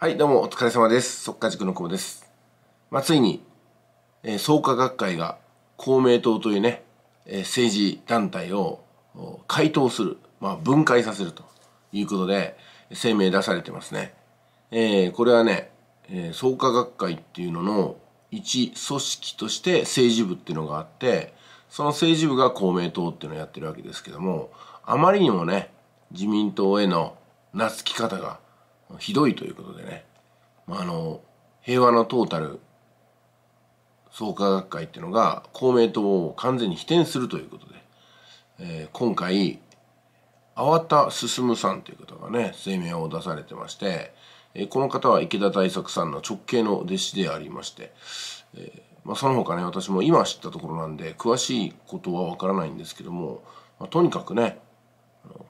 はい、どうもお疲れ様です。即化塾の久保です。まあ、ついに、えー、創価学会が公明党というね、えー、政治団体を解答する、まあ、分解させるということで、声明出されてますね。えー、これはね、えー、創価学会っていうのの一組織として政治部っていうのがあって、その政治部が公明党っていうのをやってるわけですけども、あまりにもね、自民党への懐き方がひどいということでね、まあ、あの平和のトータル創価学会っていうのが公明党を完全に否定するということで、えー、今回粟田進さんという方がね声明を出されてまして、えー、この方は池田大作さんの直系の弟子でありまして、えーまあ、その他ね私も今知ったところなんで詳しいことはわからないんですけども、まあ、とにかくね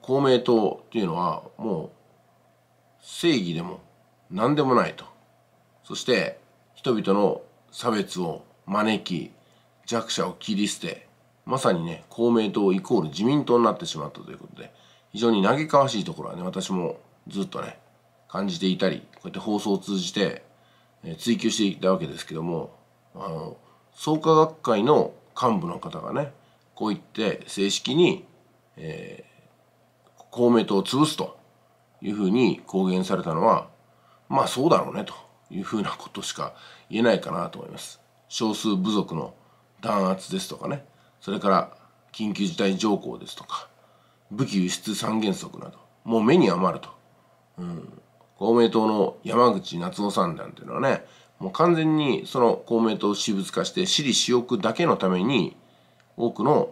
公明党っていうのはもう正義でも何でもないとそして人々の差別を招き弱者を切り捨てまさにね公明党イコール自民党になってしまったということで非常に嘆かわしいところはね私もずっとね感じていたりこうやって放送を通じて、え追求していたわけですけどもあの創価学会の幹部の方がねこう言って正式に、えー、公明党を潰すというふうに公言されたのは、まあそうだろうねというふうなことしか言えないかなと思います。少数部族の弾圧ですとかね、それから緊急事態条項ですとか、武器輸出三原則など、もう目に余ると。うん。公明党の山口夏夫さんなんていうのはね、もう完全にその公明党を私物化して私利私欲だけのために多くの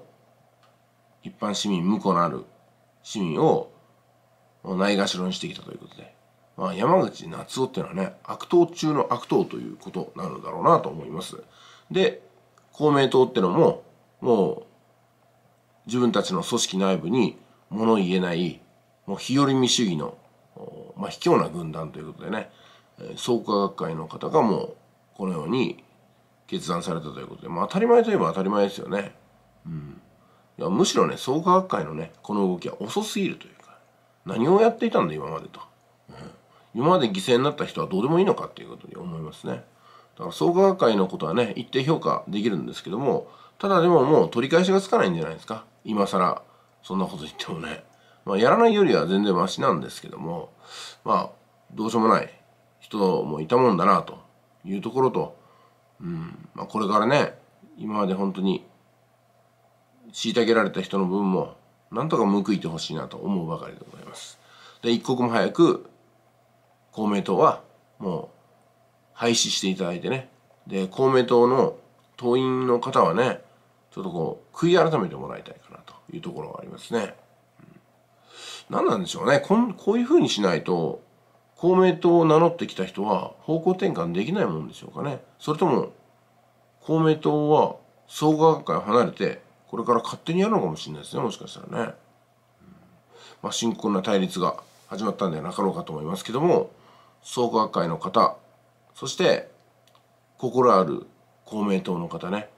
一般市民、無効のある市民をないがしろにしてきたということで、まあ、山口夏夫っていうのはね悪党中の悪党ということなのだろうなと思いますで公明党ってのももう自分たちの組織内部に物言えないもう日和見主義の、まあ、卑怯な軍団ということでね創価学会の方がもうこのように決断されたということで、まあ、当たり前といえば当たり前ですよね。うん、いやむしろね創価学会のねこの動きは遅すぎるという何をやっていたんだ今までと、うん、今まで犠牲になった人はどうでもいいのかっていうことに思いますねだから創価学会のことはね一定評価できるんですけどもただでももう取り返しがつかないんじゃないですか今更そんなこと言ってもね、まあ、やらないよりは全然マシなんですけどもまあどうしようもない人もいたもんだなというところと、うんまあ、これからね今まで本当に虐げられた人の分もなんとか報いてほしいなと思うばかりでございます。で、一刻も早く、公明党はもう廃止していただいてね。で、公明党の党員の方はね、ちょっとこう、悔い改めてもらいたいかなというところがありますね。何なんでしょうね。こんこういうふうにしないと、公明党を名乗ってきた人は方向転換できないもんでしょうかね。それとも、公明党は創価学会を離れて、これから勝手にやるのかもしれないですねもしかしたらね、まあ、深刻な対立が始まったんではなかろうかと思いますけども創価学会の方そして心ある公明党の方ね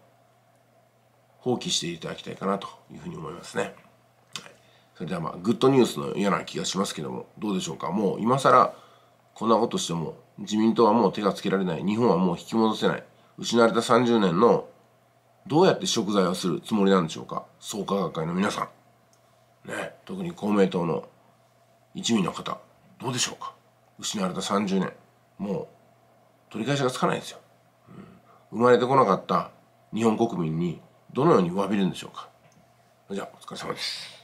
放棄していただきたいかなというふうに思いますね、はい、それではまあグッドニュースの嫌な気がしますけどもどうでしょうかもう今更こんなことしても自民党はもう手がつけられない日本はもう引き戻せない失われた30年のどうやって食材をするつもりなんでしょうか創価学会の皆さん。ね、特に公明党の一味の方、どうでしょうか失われた30年、もう取り返しがつかないですよ。うん、生まれてこなかった日本国民にどのように詫びるんでしょうかじゃあ、お疲れ様です。